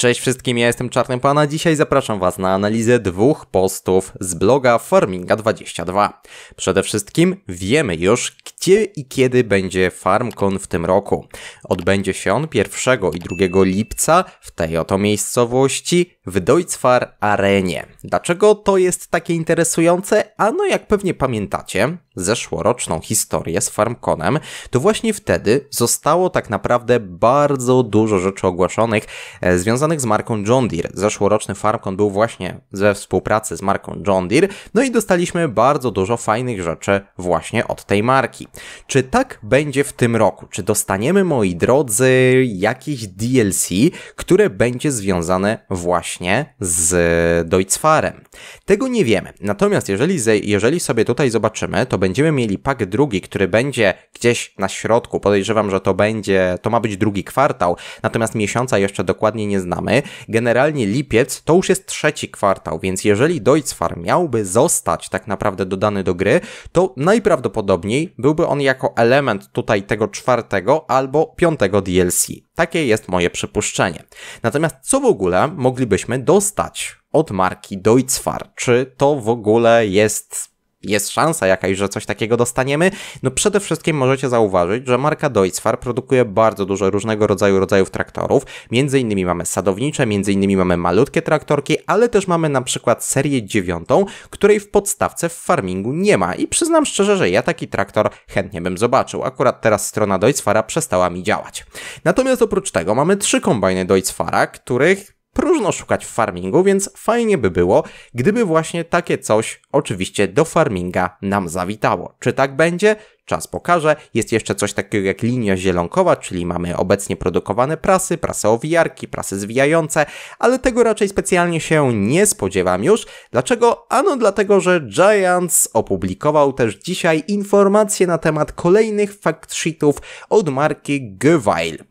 Cześć wszystkim, ja jestem Czarny Pana. Dzisiaj zapraszam Was na analizę dwóch postów z bloga Farminga22. Przede wszystkim wiemy już, gdzie i kiedy będzie FarmCon w tym roku. Odbędzie się on 1 i 2 lipca w tej oto miejscowości w Deutzfar Arenie. Dlaczego to jest takie interesujące? Ano jak pewnie pamiętacie, zeszłoroczną historię z FarmConem, to właśnie wtedy zostało tak naprawdę bardzo dużo rzeczy ogłoszonych e, związanych z marką John Deere. Zeszłoroczny FarmCon był właśnie ze współpracy z marką John Deere, no i dostaliśmy bardzo dużo fajnych rzeczy właśnie od tej marki. Czy tak będzie w tym roku? Czy dostaniemy, moi drodzy, jakieś DLC, które będzie związane właśnie z Deutzfarem? Tego nie wiemy. Natomiast jeżeli, jeżeli sobie tutaj zobaczymy, to będziemy mieli pak drugi, który będzie gdzieś na środku. Podejrzewam, że to będzie, to ma być drugi kwartał, natomiast miesiąca jeszcze dokładnie nie znamy. Generalnie lipiec to już jest trzeci kwartał, więc jeżeli Deutzfar miałby zostać tak naprawdę dodany do gry, to najprawdopodobniej byłby byłby on jako element tutaj tego czwartego albo piątego DLC. Takie jest moje przypuszczenie. Natomiast co w ogóle moglibyśmy dostać od marki Deutzfar? Czy to w ogóle jest jest szansa jakaś, że coś takiego dostaniemy? No przede wszystkim możecie zauważyć, że marka Deutzfar produkuje bardzo dużo różnego rodzaju rodzajów traktorów. Między innymi mamy sadownicze, między innymi mamy malutkie traktorki, ale też mamy na przykład serię dziewiątą, której w podstawce w farmingu nie ma i przyznam szczerze, że ja taki traktor chętnie bym zobaczył. Akurat teraz strona Deutzfara przestała mi działać. Natomiast oprócz tego mamy trzy kombajny Deutzfara, których próżno szukać w farmingu, więc fajnie by było, gdyby właśnie takie coś oczywiście do farminga nam zawitało. Czy tak będzie? Czas pokaże. Jest jeszcze coś takiego jak linia zielonkowa, czyli mamy obecnie produkowane prasy, prasy owijarki, prasy zwijające, ale tego raczej specjalnie się nie spodziewam już. Dlaczego? Ano dlatego, że Giants opublikował też dzisiaj informacje na temat kolejnych factsheetów od marki Gewile.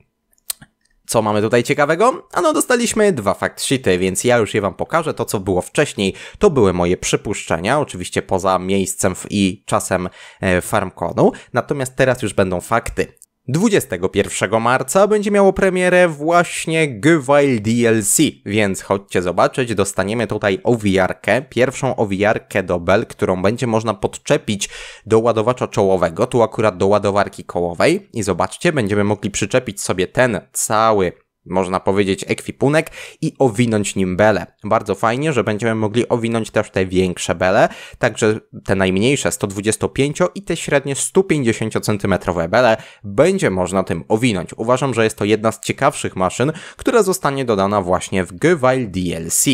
Co mamy tutaj ciekawego? Ano dostaliśmy dwa fact sheety, więc ja już je wam pokażę. To co było wcześniej, to były moje przypuszczenia, oczywiście poza miejscem i czasem e, farmkonu. Natomiast teraz już będą fakty. 21 marca będzie miało premierę właśnie Gwile DLC, więc chodźcie zobaczyć, dostaniemy tutaj owijarkę, pierwszą owijarkę do Bell, którą będzie można podczepić do ładowacza czołowego, tu akurat do ładowarki kołowej i zobaczcie, będziemy mogli przyczepić sobie ten cały można powiedzieć, ekwipunek i owinąć nim belę. Bardzo fajnie, że będziemy mogli owinąć też te większe bele, także te najmniejsze 125 i te średnie 150 cm bele będzie można tym owinąć. Uważam, że jest to jedna z ciekawszych maszyn, która zostanie dodana właśnie w Gewile DLC.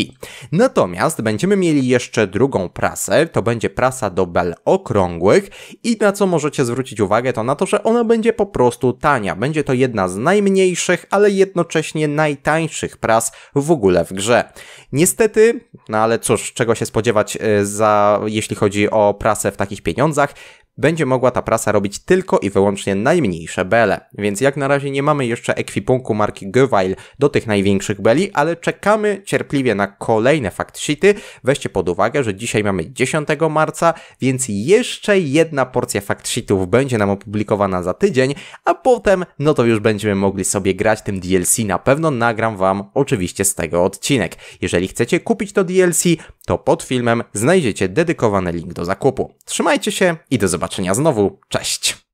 Natomiast będziemy mieli jeszcze drugą prasę, to będzie prasa do bel okrągłych i na co możecie zwrócić uwagę to na to, że ona będzie po prostu tania. Będzie to jedna z najmniejszych, ale jednocześnie jednocześnie najtańszych pras w ogóle w grze. Niestety, no ale cóż, czego się spodziewać e, za, jeśli chodzi o prasę w takich pieniądzach, będzie mogła ta prasa robić tylko i wyłącznie najmniejsze bele. Więc jak na razie nie mamy jeszcze ekwipunku marki Geweil do tych największych beli, ale czekamy cierpliwie na kolejne fact sheety. Weźcie pod uwagę, że dzisiaj mamy 10 marca, więc jeszcze jedna porcja fact sheetów będzie nam opublikowana za tydzień, a potem no to już będziemy mogli sobie grać tym DLC. Na pewno nagram wam oczywiście z tego odcinek. Jeżeli chcecie kupić to DLC, to pod filmem znajdziecie dedykowany link do zakupu. Trzymajcie się i do zobaczenia znowu. Cześć!